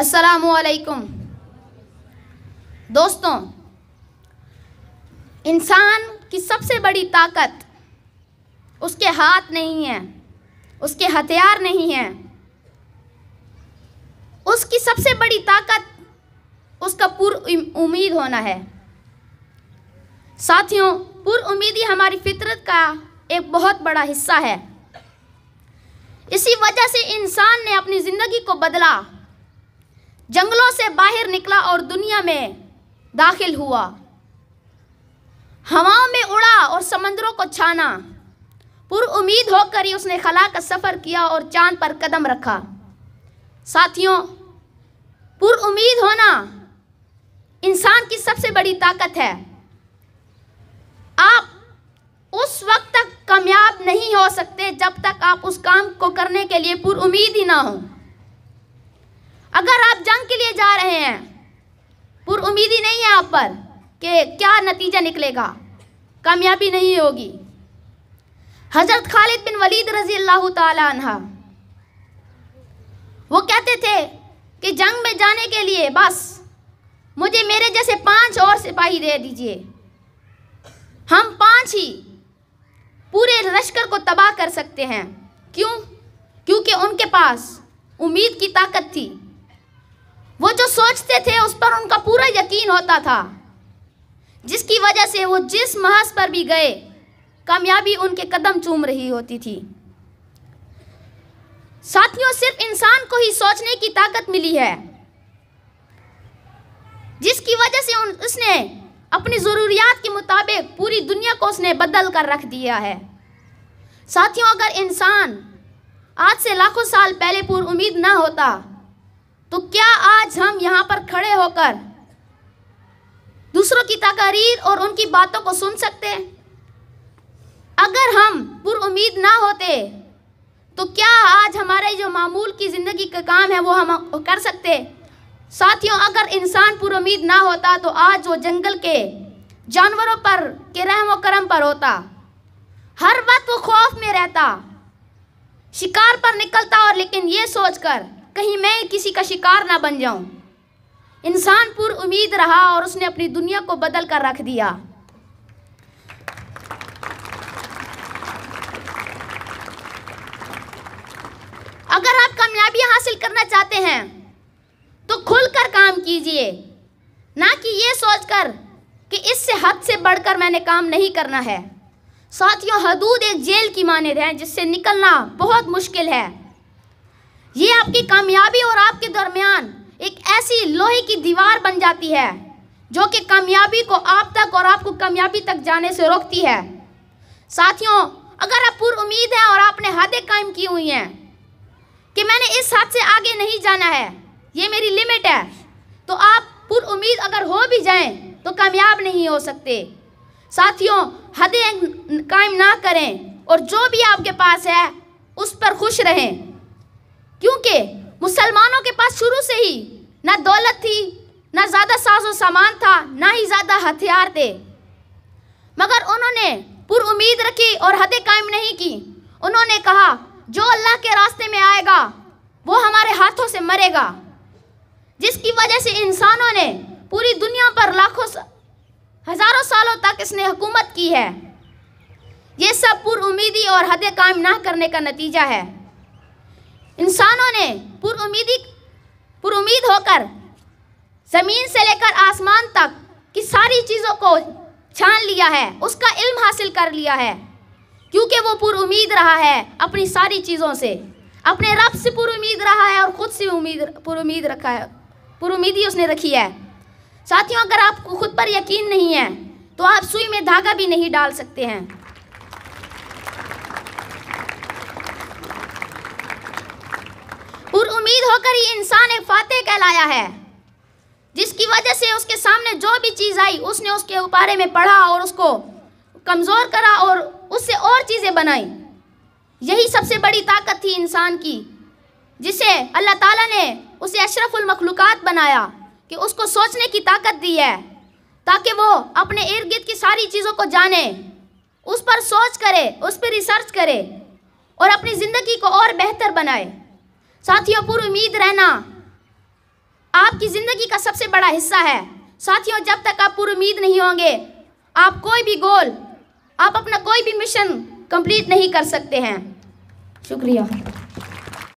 असलकुम दोस्तों इंसान की सबसे बड़ी ताकत उसके हाथ नहीं है उसके हथियार नहीं है उसकी सबसे बड़ी ताकत उसका पुर उम्मीद होना है साथियों पुर उम्मीदी हमारी फितरत का एक बहुत बड़ा हिस्सा है इसी वजह से इंसान ने अपनी ज़िंदगी को बदला जंगलों से बाहर निकला और दुनिया में दाखिल हुआ हवाओं में उड़ा और समंदरों को छाना पुर उम्मीद होकर ही उसने खला का सफ़र किया और चांद पर कदम रखा साथियों पुर उम्मीद होना इंसान की सबसे बड़ी ताकत है आप उस वक्त तक कामयाब नहीं हो सकते जब तक आप उस काम को करने के लिए पुर उम्मीद ही ना हों अगर आप जंग के लिए जा रहे हैं उम्मीद ही नहीं है आप पर कि क्या नतीजा निकलेगा कामयाबी नहीं होगी हज़रत खालिद बिन वलीद रजी अल्लाह तहा वो कहते थे कि जंग में जाने के लिए बस मुझे मेरे जैसे पांच और सिपाही दे दीजिए हम पांच ही पूरे लश्कर को तबाह कर सकते हैं क्यों क्योंकि उनके पास उम्मीद की ताकत थी वो जो सोचते थे उस पर उनका पूरा यकीन होता था जिसकी वजह से वो जिस महज पर भी गए कामयाबी उनके कदम चूम रही होती थी साथियों सिर्फ इंसान को ही सोचने की ताकत मिली है जिसकी वजह से उन, उसने अपनी ज़रूरियात के मुताबिक पूरी दुनिया को उसने बदल कर रख दिया है साथियों अगर इंसान आज से लाखों साल पहले पूर्व उम्मीद ना होता तो क्या आज हम यहाँ पर खड़े होकर दूसरों की तकारीर और उनकी बातों को सुन सकते हैं अगर हम उम्मीद ना होते तो क्या आज हमारे जो मामूल की ज़िंदगी का काम है वो हम कर सकते साथियों अगर इंसान उम्मीद ना होता तो आज वो जंगल के जानवरों पर के रहम करम पर होता हर वक्त वो खौफ में रहता शिकार पर निकलता और लेकिन ये सोचकर कहीं मैं किसी का शिकार ना बन जाऊं इंसान पूर्व उम्मीद रहा और उसने अपनी दुनिया को बदल कर रख दिया अगर आप कामयाबी हासिल करना चाहते हैं तो खुलकर काम कीजिए ना कि ये सोचकर कि इससे हद से बढ़कर मैंने काम नहीं करना है साथियों हदूद एक जेल की माने हैं जिससे निकलना बहुत मुश्किल है ये आपकी कामयाबी और आपके दरमियान एक ऐसी लोहे की दीवार बन जाती है जो कि कामयाबी को आप तक और आपको कामयाबी तक जाने से रोकती है साथियों अगर आप पूर्व उम्मीद हैं और आपने हदें कायम की हुई हैं कि मैंने इस हद से आगे नहीं जाना है ये मेरी लिमिट है तो आप पूर्व उम्मीद अगर हो भी जाएं तो कामयाब नहीं हो सकते साथियों हदें कायम ना करें और जो भी आपके पास है उस पर खुश रहें क्योंकि मुसलमानों के पास शुरू से ही ना दौलत थी ना ज़्यादा साजो सामान था ना ही ज़्यादा हथियार थे मगर उन्होंने पुरुद रखी और हदें कायम नहीं की उन्होंने कहा जो अल्लाह के रास्ते में आएगा वो हमारे हाथों से मरेगा जिसकी वजह से इंसानों ने पूरी दुनिया पर लाखों सा, हज़ारों सालों तक इसने हुकूमत की है ये सब पुरुदी और हदें कायम ना करने का नतीजा है इंसानों ने पुरुमीदी पुरुमीद होकर ज़मीन से लेकर आसमान तक की सारी चीज़ों को छान लिया है उसका इल्म हासिल कर लिया है क्योंकि वो पुरुमीद रहा है अपनी सारी चीज़ों से अपने रब से पुरुमीद रहा है और ख़ुद से उम्मीद पुरुमीद रखा है पुरुमीदी उसने रखी है साथियों अगर आपको खुद पर यकीन नहीं है तो आप सुई में धागा भी नहीं डाल सकते हैं उम्मीद होकर ही इंसान एक फातह कहलाया है जिसकी वजह से उसके सामने जो भी चीज़ आई उसने उसके बारे में पढ़ा और उसको कमज़ोर करा और उससे और चीज़ें बनाई यही सबसे बड़ी ताकत थी इंसान की जिसे अल्लाह ताला ने उसे अशरफुल मखलूक़ात बनाया कि उसको सोचने की ताकत दी है ताकि वो अपने इर्द गिर्द की सारी चीज़ों को जाने उस पर सोच करे उस पर रिसर्च करे और अपनी ज़िंदगी को और बेहतर बनाए साथियों पूर्व उम्मीद रहना आपकी ज़िंदगी का सबसे बड़ा हिस्सा है साथियों जब तक आप पूर्व उम्मीद नहीं होंगे आप कोई भी गोल आप अपना कोई भी मिशन कंप्लीट नहीं कर सकते हैं शुक्रिया